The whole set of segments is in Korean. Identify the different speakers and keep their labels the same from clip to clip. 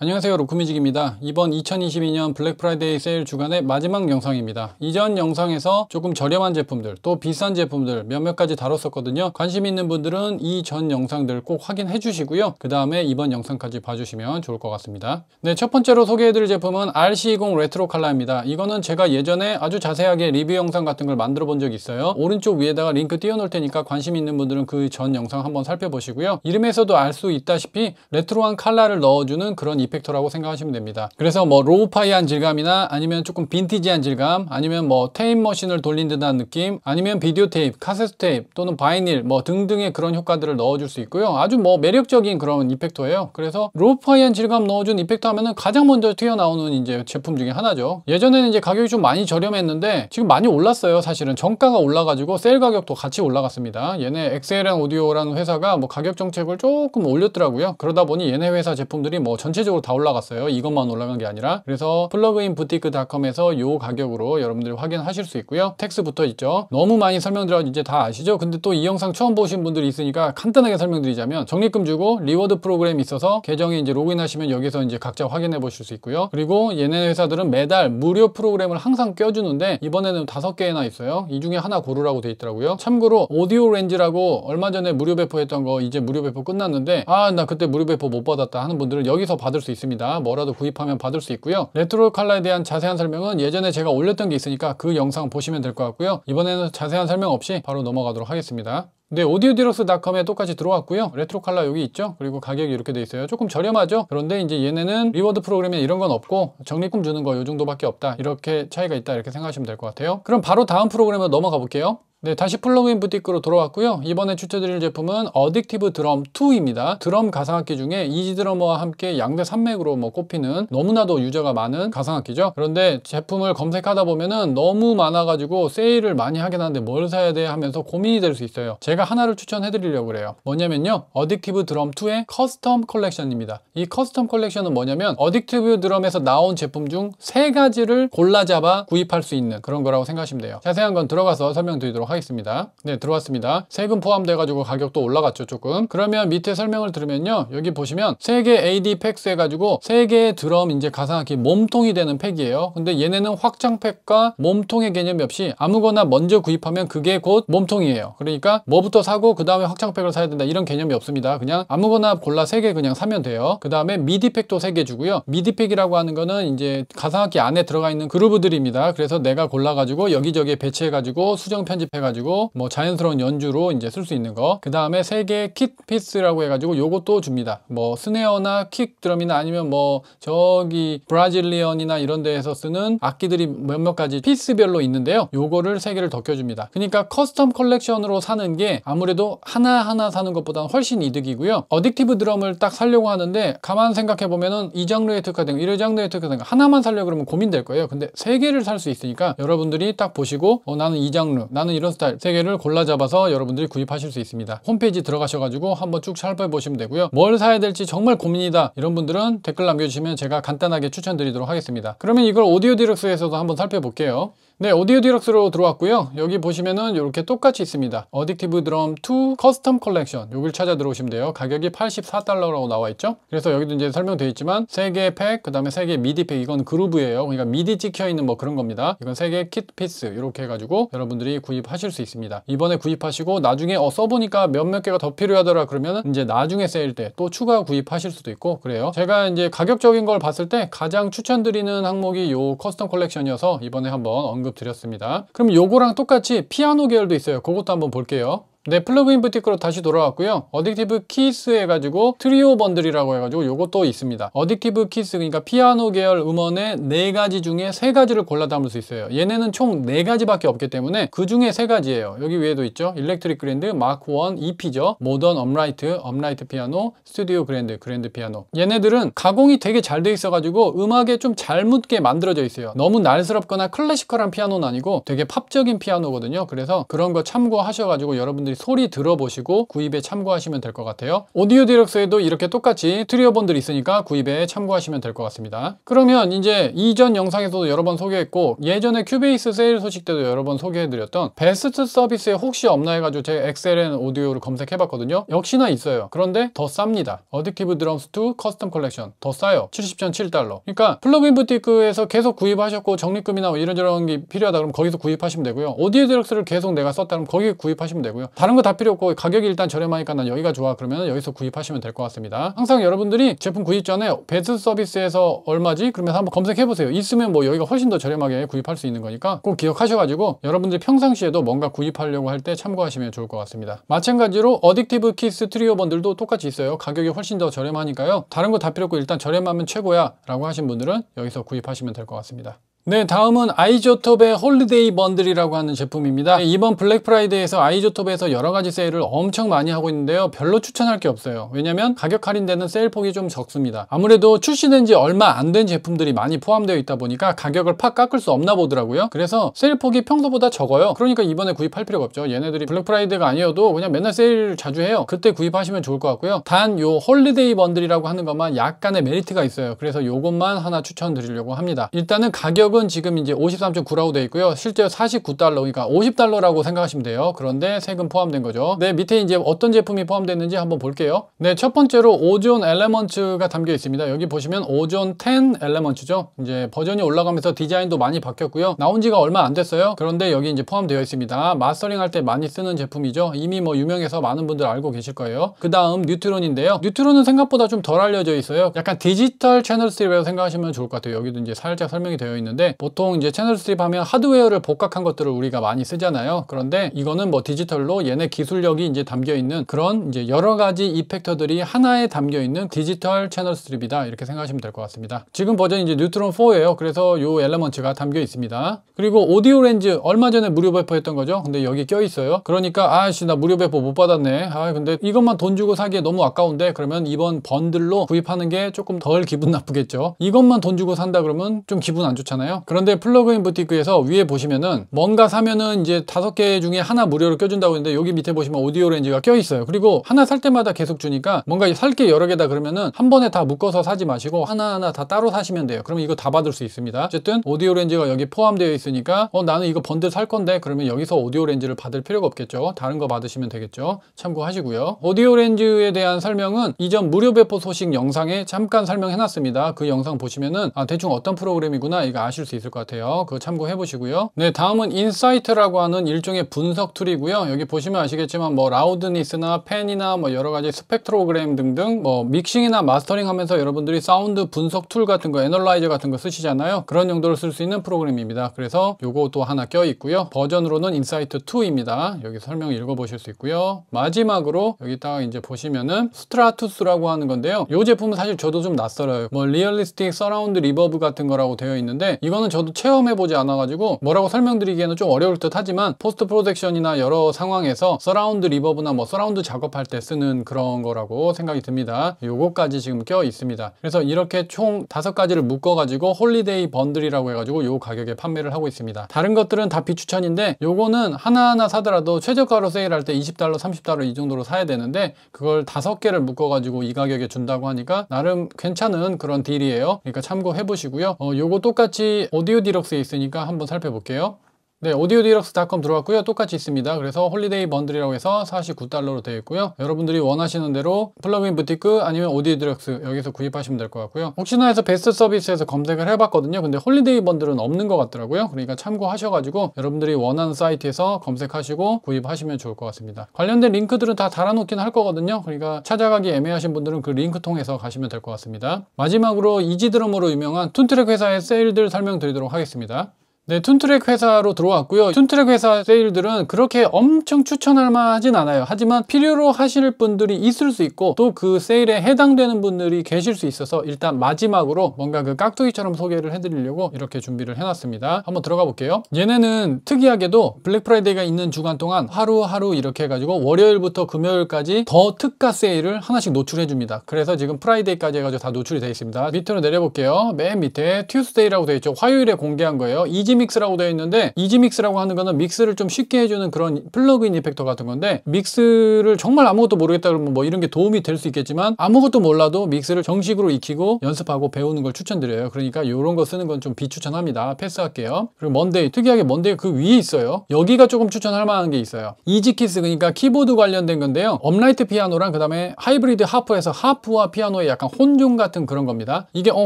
Speaker 1: 안녕하세요 로크뮤직입니다 이번 2022년 블랙프라이데이 세일 주간의 마지막 영상입니다 이전 영상에서 조금 저렴한 제품들 또 비싼 제품들 몇몇 가지 다뤘었거든요 관심 있는 분들은 이 전 영상들 꼭 확인해 주시고요 그 다음에 이번 영상까지 봐주시면 좋을 것 같습니다 네첫 번째로 소개해드릴 제품은 RC20 레트로 칼라입니다 이거는 제가 예전에 아주 자세하게 리뷰 영상 같은 걸 만들어 본 적이 있어요 오른쪽 위에다가 링크 띄워 놓을 테니까 관심 있는 분들은 그 전 영상 한번 살펴보시고요 이름에서도 알 수 있다시피 레트로한 칼라를 넣어주는 그런 이펙터라고 생각하시면 됩니다. 그래서 뭐 로우파이한 질감이나 아니면 조금 빈티지한 질감 아니면 뭐테임 머신을 돌린 듯한 느낌 아니면 비디오 테이프, 카세트 테이프 또는 바이닐 뭐 등등의 그런 효과들을 넣어줄 수 있고요. 아주 뭐 매력적인 그런 이펙터예요. 그래서 로우파이한 질감 넣어준 이펙터 하면은 가장 먼저 튀어나오는 이제 제품 중에 하나죠. 예전에는 이제 가격이 좀 많이 저렴했는데 지금 많이 올랐어요. 사실은 정가가 올라가지고 세일 가격도 같이 올라갔습니다. 얘네 엑셀앤 오디오라는 회사가 뭐 가격 정책을 조금 올렸더라고요. 그러다 보니 얘네 회사 제품들이 뭐 전체적으로 가격다 올라갔어요 이것만 올라간 게 아니라 그래서 플러그인 부티크닷컴에서 요 가격으로 여러분들이 확인하실 수 있고요 텍스 부터 있죠 너무 많이 설명드려 이제 다 아시죠 근데 또 이 영상 처음 보신 분들이 있으니까 간단하게 설명드리자면 적립금 주고 리워드 프로그램이 있어서 계정에 이제 로그인하시면 여기서 이제 각자 확인해 보실 수 있고요 그리고 얘네 회사들은 매달 무료 프로그램을 항상 껴주는데 이번에는 다섯 개나 있어요 이 중에 하나 고르라고 돼 있더라고요 참고로 오디오 렌즈라고 얼마 전에 무료 배포했던 거 이제 무료 배포 끝났는데 아 나 그때 무료 배포 못 받았다 하는 분들은 여기서 받을 수수 있습니다. 뭐라도 구입하면 받을 수 있고요. 레트로 칼라에 대한 자세한 설명은 예전에 제가 올렸던 게 있으니까 그 영상 보시면 될 것 같고요. 이번에는 자세한 설명 없이 바로 넘어가도록 하겠습니다. 네, 오디오디럭스닷컴에 똑같이 들어왔고요. 레트로 칼라 여기 있죠? 그리고 가격이 이렇게 돼 있어요. 조금 저렴하죠? 그런데 이제 얘네는 리워드 프로그램에 이런 건 없고 적립금 주는 거 요 정도밖에 없다. 이렇게 차이가 있다. 이렇게 생각하시면 될 것 같아요. 그럼 바로 다음 프로그램으로 넘어가 볼게요. 네, 다시 플러그인 부티크로 돌아왔고요. 이번에 추천드릴 제품은 어딕티브 드럼 2입니다. 드럼 가상악기 중에 이지 드러머와 함께 양대 산맥으로 뭐 꼽히는 너무나도 유저가 많은 가상악기죠. 그런데 제품을 검색하다 보면은 너무 많아가지고 세일을 많이 하긴 하는데 뭘 사야 돼 하면서 고민이 될 수 있어요. 제가 하나를 추천해드리려고 그래요. 뭐냐면요. 어딕티브 드럼 2의 커스텀 컬렉션입니다. 이 커스텀 컬렉션은 뭐냐면 어딕티브 드럼에서 나온 제품 중 세 가지를 골라 잡아 구입할 수 있는 그런 거라고 생각하시면 돼요. 자세한 건 들어가서 설명드리도록 보도록 하겠습니다. 네, 들어왔습니다. 세금 포함돼가지고 가격도 올라갔죠, 조금. 그러면 밑에 설명을 들으면요. 여기 보시면 3개 AD 팩스 해가지고 3개의 드럼 이제 가상악기 몸통이 되는 팩이에요. 근데 얘네는 확장팩과 몸통의 개념이 없이 아무거나 먼저 구입하면 그게 곧 몸통이에요. 그러니까 뭐부터 사고 그 다음에 확장팩을 사야 된다 이런 개념이 없습니다. 그냥 아무거나 골라 3개 그냥 사면 돼요. 그 다음에 미디팩도 3개 주고요. 미디팩이라고 하는 거는 이제 가상악기 안에 들어가 있는 그루브들입니다. 그래서 내가 골라가지고 여기저기 배치해가지고 수정 편집해 해가지고 뭐 자연스러운 연주로 이제 쓸 수 있는 거 그 다음에 세 개의 킥 피스라고 해가지고 요것도 줍니다 뭐 스네어나 킥 드럼이나 아니면 뭐 저기 브라질리언이나 이런 데에서 쓰는 악기들이 몇몇 가지 피스별로 있는데요 요거를 세 개를 덮여줍니다 그러니까 커스텀 컬렉션으로 사는 게 아무래도 하나하나 사는 것보다는 훨씬 이득이고요 어딕티브 드럼을 딱 살려고 하는데 가만 생각해보면은 이 장르에 특화된 거, 이 장르에 특화된 거 하나만 살려고 그러면 고민될 거예요 근데 세 개를 살 수 있으니까 여러분들이 딱 보시고 어, 나는 이 장르 나는 이런 이런 스타일 3개를 골라 잡아서 여러분들이 구입하실 수 있습니다 홈페이지 들어가셔가지고 한번 쭉 살펴보시면 되고요 뭘 사야 될지 정말 고민이다 이런 분들은 댓글 남겨주시면 제가 간단하게 추천드리도록 하겠습니다 그러면 이걸 오디오 디럭스에서도 한번 살펴볼게요 네, 오디오 디럭스로 들어왔고요. 여기 보시면은 이렇게 똑같이 있습니다. 어딕티브 드럼 2 커스텀 컬렉션 여기를 찾아 들어오시면 돼요. 가격이 84달러라고 나와 있죠. 그래서 여기도 이제 설명되어 있지만 3개의 팩, 그 다음에 3개의 미디 팩 이건 그루브예요. 그러니까 미디 찍혀 있는 뭐 그런 겁니다. 이건 3개의 킷 피스 이렇게 해가지고 여러분들이 구입하실 수 있습니다. 이번에 구입하시고 나중에 어 써보니까 몇몇 개가 더 필요하더라 그러면 이제 나중에 세일 때 또 추가 구입하실 수도 있고 그래요. 제가 이제 가격적인 걸 봤을 때 가장 추천드리는 항목이 요 커스텀 컬렉션이어서 이번에 한번 언급 언급드렸습니다. 그럼 요거랑 똑같이 피아노 계열도 있어요. 그것도 한번 볼게요. 네, 플러그인 부티크로 다시 돌아왔고요. 어딕티브 키스 해가지고 트리오 번들이라고 해가지고 요것도 있습니다. 어딕티브 키스 그러니까 피아노 계열 음원의 네 가지 중에 세 가지를 골라 담을 수 있어요. 얘네는 총 네 가지밖에 없기 때문에 그 중에 세 가지예요. 여기 위에도 있죠. 일렉트릭 그랜드, 마크 1, EP죠. 모던 업라이트, 업라이트 피아노, 스튜디오 그랜드, 그랜드 피아노. 얘네들은 가공이 되게 잘 돼 있어가지고 음악에 좀 잘 묻게 만들어져 있어요. 너무 날스럽거나 클래시컬한 피아노는 아니고 되게 팝적인 피아노거든요. 그래서 그런 거 참고하셔가지고 여러분들이 소리 들어보시고 구입에 참고하시면 될 것 같아요 오디오 디렉스에도 이렇게 똑같이 트리어 본들이 있으니까 구입에 참고하시면 될 것 같습니다 그러면 이제 이전 영상에서도 여러 번 소개했고 예전에 큐베이스 세일 소식 때도 여러 번 소개해드렸던 베스트 서비스에 혹시 없나 해가지고 제 엑셀앤 오디오를 검색해봤거든요 역시나 있어요 그런데 더 쌉니다 어드키브 드럼스 2 커스텀 컬렉션 더 싸요 70전 7달러 그러니까 플러그인 부티크에서 계속 구입하셨고 적립금이나 뭐 이런저런 게 필요하다 그러면 거기서 구입하시면 되고요 오디오 디렉스를 계속 내가 썼다 면 거기 구입하시면 되고요 다른 거 다 필요 없고 가격이 일단 저렴하니까 난 여기가 좋아 그러면 여기서 구입하시면 될 것 같습니다 항상 여러분들이 제품 구입 전에 베스트 서비스에서 얼마지? 그러면 서 한번 검색해 보세요 있으면 뭐 여기가 훨씬 더 저렴하게 구입할 수 있는 거니까 꼭 기억하셔가지고 여러분들이 평상시에도 뭔가 구입하려고 할 때 참고하시면 좋을 것 같습니다 마찬가지로 어딕티브 키스 트리오 번들도 똑같이 있어요 가격이 훨씬 더 저렴하니까요 다른 거 다 필요 없고 일단 저렴하면 최고야 라고 하신 분들은 여기서 구입하시면 될 것 같습니다 네, 다음은 아이조톱의 홀리데이 번들이라고 하는 제품입니다. 네, 이번 블랙 프라이데이에서 아이조톱에서 여러 가지 세일을 엄청 많이 하고 있는데요. 별로 추천할 게 없어요. 왜냐면 가격 할인되는 세일 폭이 좀 적습니다. 아무래도 출시된 지 얼마 안 된 제품들이 많이 포함되어 있다 보니까 가격을 팍 깎을 수 없나 보더라고요. 그래서 세일 폭이 평소보다 적어요. 그러니까 이번에 구입할 필요가 없죠. 얘네들이 블랙 프라이데이가 아니어도 그냥 맨날 세일 자주 해요. 그때 구입하시면 좋을 것 같고요. 단 요 홀리데이 번들이라고 하는 것만 약간의 메리트가 있어요. 그래서 요것만 하나 추천드리려고 합니다. 일단은 가격은 가격은 지금 이제 53.9라고 되어 있고요. 실제 49달러, 그러니까 50달러라고 생각하시면 돼요. 그런데 세금 포함된 거죠. 네, 밑에 이제 어떤 제품이 포함됐는지 한번 볼게요. 네, 첫 번째로 오존 엘레먼츠가 담겨 있습니다. 여기 보시면 오존 10 엘레먼츠죠. 이제 버전이 올라가면서 디자인도 많이 바뀌었고요. 나온 지가 얼마 안 됐어요. 그런데 여기 이제 포함되어 있습니다. 마스터링 할 때 많이 쓰는 제품이죠. 이미 뭐 유명해서 많은 분들 알고 계실 거예요. 그 다음 뉴트론인데요. 뉴트론은 생각보다 좀 덜 알려져 있어요. 약간 디지털 채널 스트이라고 생각하시면 좋을 것 같아요. 여기도 이제 살짝 설명이 되어 있는데 보통 이제 채널 스트립 하면 하드웨어를 복각한 것들을 우리가 많이 쓰잖아요. 그런데 이거는 뭐 디지털로 얘네 기술력이 이제 담겨 있는 그런 이제 여러 가지 이펙터들이 하나에 담겨 있는 디지털 채널 스트립이다 이렇게 생각하시면 될 것 같습니다. 지금 버전이 이제 뉴트론 4예요. 그래서 요엘레먼츠가 담겨 있습니다. 그리고 오디오 렌즈 얼마 전에 무료 배포했던 거죠. 근데 여기 껴 있어요. 그러니까 아씨 나 무료 배포 못 받았네. 아 근데 이것만 돈 주고 사기에 너무 아까운데 그러면 이번 번들로 구입하는 게 조금 덜 기분 나쁘겠죠. 이것만 돈 주고 산다 그러면 좀 기분 안 좋잖아요. 있잖아요 그런데 플러그인 부티크에서 위에 보시면은 뭔가 사면은 이제 다섯 개 중에 하나 무료로 껴준다고 했는데 여기 밑에 보시면 오디오 렌즈가 껴 있어요 그리고 하나 살 때마다 계속 주니까 뭔가 살 게 여러 개다 그러면은 한 번에 다 묶어서 사지 마시고 하나하나 다 따로 사시면 돼요 그러면 이거 다 받을 수 있습니다 어쨌든 오디오 렌즈가 여기 포함되어 있으니까 어 나는 이거 번들 살 건데 그러면 여기서 오디오 렌즈를 받을 필요가 없겠죠 다른 거 받으시면 되겠죠 참고하시고요 오디오 렌즈에 대한 설명은 이전 무료 배포 소식 영상에 잠깐 설명해놨습니다 그 영상 보시면은 아 대충 어떤 프로그램이구나 이거 아시 하실 수 있을 것 같아요. 그거 참고해 보시고요. 네, 다음은 인사이트라고 하는 일종의 분석 툴이고요. 여기 보시면 아시겠지만 뭐 라우드니스나 펜이나뭐 여러 가지 스펙트로그램 등등 뭐 믹싱이나 마스터링 하면서 여러분들이 사운드 분석 툴 같은 거 애널라이저 같은 거 쓰시잖아요. 그런 용도로 쓸 수 있는 프로그램입니다. 그래서 요것도 하나 껴 있고요. 버전으로는 인사이트 2입니다. 여기 설명 읽어 보실 수 있고요. 마지막으로 여기다가 이제 보시면은 스트라투스라고 하는 건데요. 이 제품은 사실 저도 좀 낯설어요. 뭐 리얼리스틱 서라운드 리버브 같은 거라고 되어 있는데 이 이거는 저도 체험해보지 않아가지고 뭐라고 설명드리기에는 좀 어려울 듯 하지만 포스트 프로젝션이나 여러 상황에서 서라운드 리버브나 뭐 서라운드 작업할 때 쓰는 그런 거라고 생각이 듭니다. 요거까지 지금 껴 있습니다. 그래서 이렇게 총 다섯 가지를 묶어가지고 홀리데이 번들이라고 해가지고 요 가격에 판매를 하고 있습니다. 다른 것들은 다 비추천인데 요거는 하나하나 사더라도 최저가로 세일할 때 20달러, 30달러 이 정도로 사야 되는데 그걸 다섯 개를 묶어가지고 이 가격에 준다고 하니까 나름 괜찮은 그런 딜이에요. 그러니까 참고해보시고요. 어, 요거 똑같이 오디오 디럭스에 있으니까 한번 살펴볼게요 네, 오디오디럭스닷컴 들어왔고요. 똑같이 있습니다. 그래서 홀리데이 번들이라고 해서 49달러로 되어 있고요. 여러분들이 원하시는 대로 플러그인 부티크 아니면 오디오디럭스 여기서 구입하시면 될 것 같고요. 혹시나 해서 베스트 서비스에서 검색을 해봤거든요. 근데 홀리데이 번들은 없는 것 같더라고요. 그러니까 참고하셔가지고 여러분들이 원하는 사이트에서 검색하시고 구입하시면 좋을 것 같습니다. 관련된 링크들은 다 달아놓긴 할 거거든요. 그러니까 찾아가기 애매하신 분들은 그 링크 통해서 가시면 될 것 같습니다. 마지막으로 이지드럼으로 유명한 툰트랙 회사의 세일들 설명드리도록 하겠습니다. 네, 툰트랙 회사로 들어왔고요. 툰트랙 회사 세일들은 그렇게 엄청 추천할 만하진 않아요. 하지만 필요로 하실 분들이 있을 수 있고 또 그 세일에 해당되는 분들이 계실 수 있어서 일단 마지막으로 뭔가 그 깍두기처럼 소개를 해드리려고 이렇게 준비를 해놨습니다. 한번 들어가 볼게요. 얘네는 특이하게도 블랙프라이데이가 있는 주간 동안 하루하루 이렇게 해가지고 월요일부터 금요일까지 더 특가 세일을 하나씩 노출해줍니다. 그래서 지금 프라이데이까지 해가지고 다 노출이 되어 있습니다. 밑으로 내려볼게요. 맨 밑에 튜스데이라고 되어 있죠. 화요일에 공개한 거예요. 이집 이지믹스라고 되어 있는데 이지믹스라고 하는 거는 믹스를 좀 쉽게 해주는 그런 플러그인 이펙터 같은 건데 믹스를 정말 아무것도 모르겠다 그러면 뭐 이런 게 도움이 될 수 있겠지만 아무것도 몰라도 믹스를 정식으로 익히고 연습하고 배우는 걸 추천드려요. 그러니까 이런 거 쓰는 건 좀 비추천합니다. 패스할게요. 그리고 먼데이 특이하게 먼데이 그 위에 있어요. 여기가 조금 추천할 만한 게 있어요. 이지키스 그러니까 키보드 관련된 건데요. 업라이트 피아노랑 그 다음에 하이브리드 하프에서 하프와 피아노의 약간 혼종 같은 그런 겁니다. 이게 어,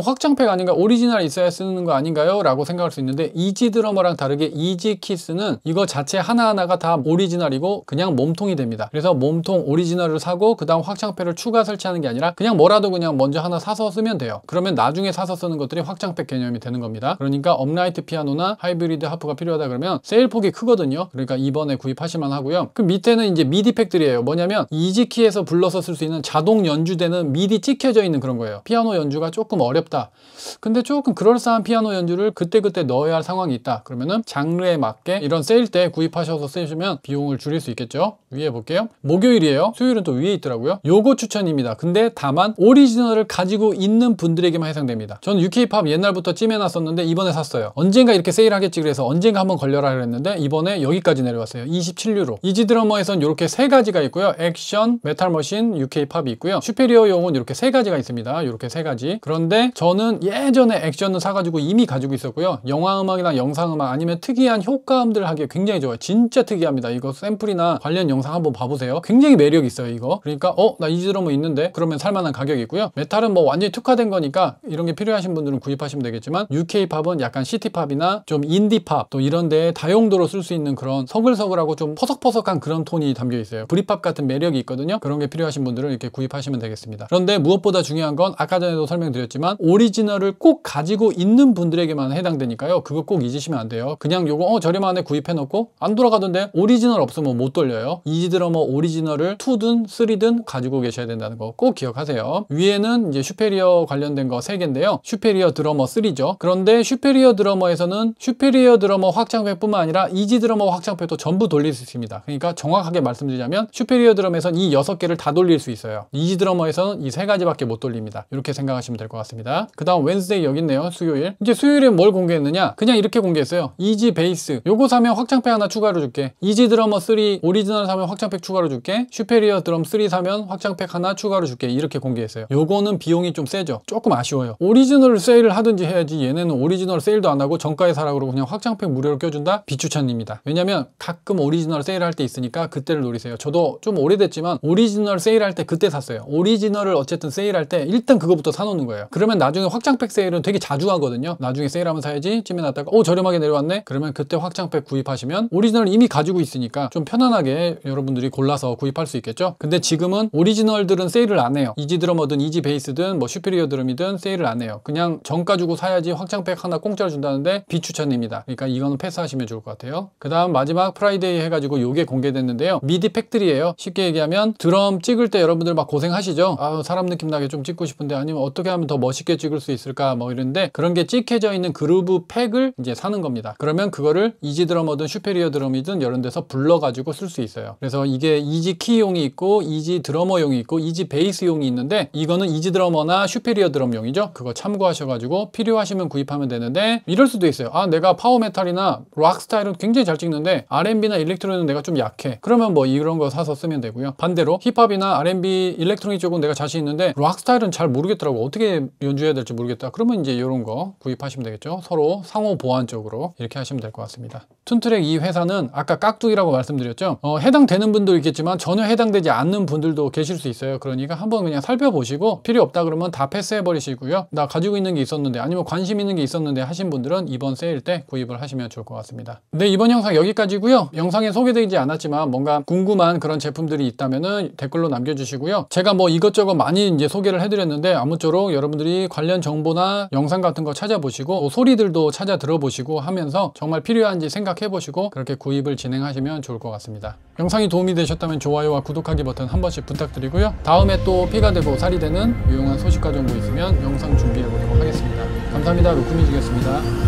Speaker 1: 확장팩 아닌가 오리지널 있어야 쓰는 거 아닌가요? 라고 생각할 수 있는데 이지 이지 드러머랑 다르게 이지 키스는 이거 자체 하나하나가 다 오리지널이고 그냥 몸통이 됩니다. 그래서 몸통 오리지널을 사고 그 다음 확장팩을 추가 설치하는 게 아니라 그냥 뭐라도 그냥 먼저 하나 사서 쓰면 돼요. 그러면 나중에 사서 쓰는 것들이 확장팩 개념이 되는 겁니다. 그러니까 업라이트 피아노나 하이브리드 하프가 필요하다 그러면 세일 폭이 크거든요. 그러니까 이번에 구입하실만 하고요. 그 밑에는 이제 미디 팩들이에요. 뭐냐면 이지키에서 불러서 쓸 수 있는 자동 연주되는 미디 찍혀져 있는 그런 거예요. 피아노 연주가 조금 어렵다. 근데 조금 그럴싸한 피아노 연주를 그때그때 넣어야 할 상황이 특성이 있다 그러면은 장르에 맞게 이런 세일 때 구입하셔서 쓰시면 비용을 줄일 수 있겠죠 위에 볼게요 목요일이에요 수요일은 또 위에 있더라고요 요거 추천입니다 근데 다만 오리지널을 가지고 있는 분들에게만 해당됩니다 저는 UK팝 옛날부터 찜해놨었는데 이번에 샀어요 언젠가 이렇게 세일하겠지 그래서 언젠가 한번 걸려라 그랬는데 이번에 여기까지 내려왔어요 27유로 이지드러머에선 이렇게 세 가지가 있고요 액션, 메탈머신, UK팝이 있고요 슈페리어용은 이렇게 세 가지가 있습니다 이렇게 세 가지 그런데 저는 예전에 액션을 사가지고 이미 가지고 있었고요 영화음악이랑 영상음악 아니면 특이한 효과음들 하기에 굉장히 좋아요 진짜 특이합니다 이거 샘플이나 관련 영상 한번 봐보세요 굉장히 매력이 있어요 이거 그러니까 어? 나이 드럼은 있는데 그러면 살만한 가격이고요 메탈은 뭐 완전히 특화된 거니까 이런 게 필요하신 분들은 구입하시면 되겠지만 UK 팝은 약간 시티 팝이나 좀 인디 팝 또 이런 데 다용도로 쓸 수 있는 그런 서글서글하고 좀 퍼석퍼석한 그런 톤이 담겨 있어요 브리팝 같은 매력이 있거든요 그런 게 필요하신 분들은 이렇게 구입하시면 되겠습니다 그런데 무엇보다 중요한 건 아까 전에도 설명드렸지만 오리지널을 꼭 가지고 있는 분들에게만 해당되니까요 그거 꼭항 잊으시면 안 돼요. 그냥 요거 어 저렴하네 구입해놓고 안 돌아가던데 오리지널 없으면 못 돌려요. 이지 드러머 오리지널을 2든 3든 가지고 계셔야 된다는 거 꼭 기억하세요. 위에는 이제 슈페리어 관련된 거 3개인데요. 슈페리어 드러머 3죠. 그런데 슈페리어 드러머에서는 슈페리어 드러머 확장팩뿐만 아니라 이지 드러머 확장팩도 전부 돌릴 수 있습니다. 그러니까 정확하게 말씀드리자면 슈페리어 드럼에서는이 6개를 다 돌릴 수 있어요. 이지 드러머에서는 이 3가지밖에 못 돌립니다. 이렇게 생각하시면 될 것 같습니다. 그 다음 웬스데이 여기 있네요. 수요일. 이제 수요일에 뭘 공개했느냐? 그냥 이렇게 이렇게 공개했어요 이지 베이스 요거 사면 확장팩 하나 추가로 줄게 이지 드러머 3 오리지널 사면 확장팩 추가로 줄게 슈페리어 드럼 3 사면 확장팩 하나 추가로 줄게 이렇게 공개했어요 요거는 비용이 좀 세죠 조금 아쉬워요 오리지널 세일을 하든지 해야지 얘네는 오리지널 세일도 안 하고 정가에 사라고 그냥 확장팩 무료로 껴준다 비추천입니다 왜냐면 가끔 오리지널 세일할 때 있으니까 그때를 노리세요 저도 좀 오래됐지만 오리지널 세일할 때 그때 샀어요 오리지널을 어쨌든 세일할 때 일단 그거부터 사놓는 거예요 그러면 나중에 확장팩 세일은 되게 자주 하거든요 나중에 세일하면 사야지 찜해놨다가 어 저렴하게 내려왔네 그러면 그때 확장팩 구입하시면 오리지널 이미 가지고 있으니까 좀 편안하게 여러분들이 골라서 구입할 수 있겠죠 근데 지금은 오리지널들은 세일을 안 해요 이지 드럼어든 이지 베이스든 뭐 슈피리어 드럼이든 세일을 안 해요 그냥 정가 주고 사야지 확장팩 하나 공짜로 준다는데 비추천입니다 그러니까 이거는 패스하시면 좋을 것 같아요 그 다음 마지막 프라이데이 해가지고 요게 공개됐는데요 미디 팩들이에요 쉽게 얘기하면 드럼 찍을 때 여러분들 막 고생하시죠 아 사람 느낌 나게 좀 찍고 싶은데 아니면 어떻게 하면 더 멋있게 찍을 수 있을까 뭐 이런데 그런 게 찍혀져 있는 그루브 팩을 이제 이제 사는 겁니다. 그러면 그거를 이지 드럼이든 슈페리어 드럼이든 이런 데서 불러가지고 쓸 수 있어요. 그래서 이게 이지 키용이 있고 이지 드러머용이 있고 이지 베이스용이 있는데 이거는 이지 드러머나 슈페리어 드럼용이죠. 그거 참고하셔가지고 필요하시면 구입하면 되는데 이럴 수도 있어요. 아 내가 파워 메탈이나 락 스타일은 굉장히 잘 찍는데 R&B나 일렉트로는 내가 좀 약해. 그러면 뭐 이런 거 사서 쓰면 되고요. 반대로 힙합이나 R&B 일렉트로닉 쪽은 내가 자신 있는데 락 스타일은 잘 모르겠더라고 어떻게 연주해야 될지 모르겠다. 그러면 이제 이런 거 구입하시면 되겠죠. 서로 상호 보완 일반적으로 이렇게 하시면 될 것 같습니다. 툰트랙 이 회사는 아까 깍두기라고 말씀드렸죠 어, 해당되는 분도 있겠지만 전혀 해당되지 않는 분들도 계실 수 있어요 그러니까 한번 그냥 살펴보시고 필요 없다 그러면 다 패스해 버리시고요 나 가지고 있는 게 있었는데 아니면 관심 있는 게 있었는데 하신 분들은 이번 세일 때 구입을 하시면 좋을 것 같습니다 네 이번 영상 여기까지고요 영상에 소개되지 않았지만 뭔가 궁금한 그런 제품들이 있다면 댓글로 남겨주시고요 제가 뭐 이것저것 많이 이제 소개를 해드렸는데 아무쪼록 여러분들이 관련 정보나 영상 같은 거 찾아보시고 뭐 소리들도 찾아 들어보시고 하면서 정말 필요한지 생각 생각해 보시고 그렇게 구입을 진행하시면 좋을 것 같습니다. 영상이 도움이 되셨다면 좋아요와 구독하기 버튼 한 번씩 부탁드리고요. 다음에 또 피가 되고 살이 되는 유용한 소식과 정보 있으면 영상 준비해 보도록 하겠습니다. 감사합니다. 루쿠미지겠습니다.